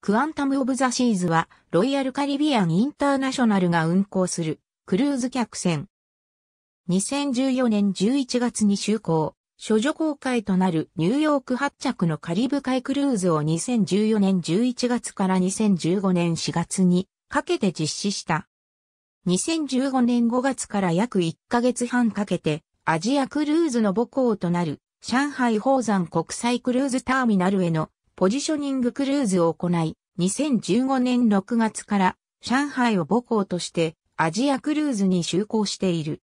クアンタム・オブ・ザ・シーズは、ロイヤル・カリビアン・インターナショナルが運航する、クルーズ客船。2014年11月に就航、処女公開となるニューヨーク発着のカリブ海クルーズを2014年11月から2015年4月にかけて実施した。2015年5月から約1ヶ月半かけて、アジアクルーズの母港となる、上海宝山国際クルーズターミナルへのポジショニングクルーズを行い、2015年6月から上海を母港としてアジアクルーズに就航している。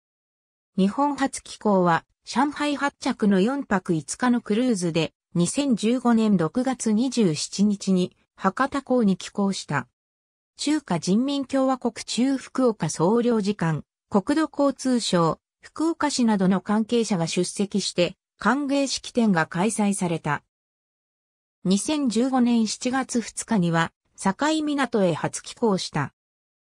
日本初寄港は上海発着の4泊5日のクルーズで2015年6月27日に博多港に寄港した。中華人民共和国中福岡総領事館、国土交通省、福岡市などの関係者が出席して歓迎式典が開催された。2015年7月2日には、境港へ初寄港した。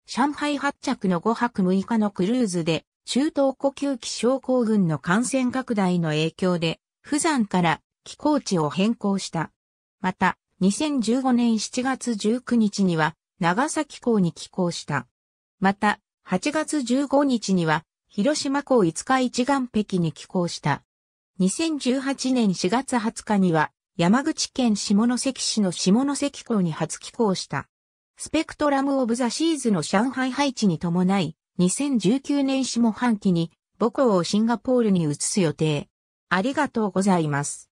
上海発着の5泊6日のクルーズで、中東呼吸器症候群の感染拡大の影響で、普山から寄港地を変更した。また、2015年7月19日には、長崎港に寄港した。また、8月15日には、広島港5日一岸壁に寄港した。2018年4月20日には、山口県下関市の下関港に初寄港した。スペクトラム・オブ・ザ・シーズの上海配置に伴い、2019年下半期に母校をシンガポールに移す予定。ありがとうございます。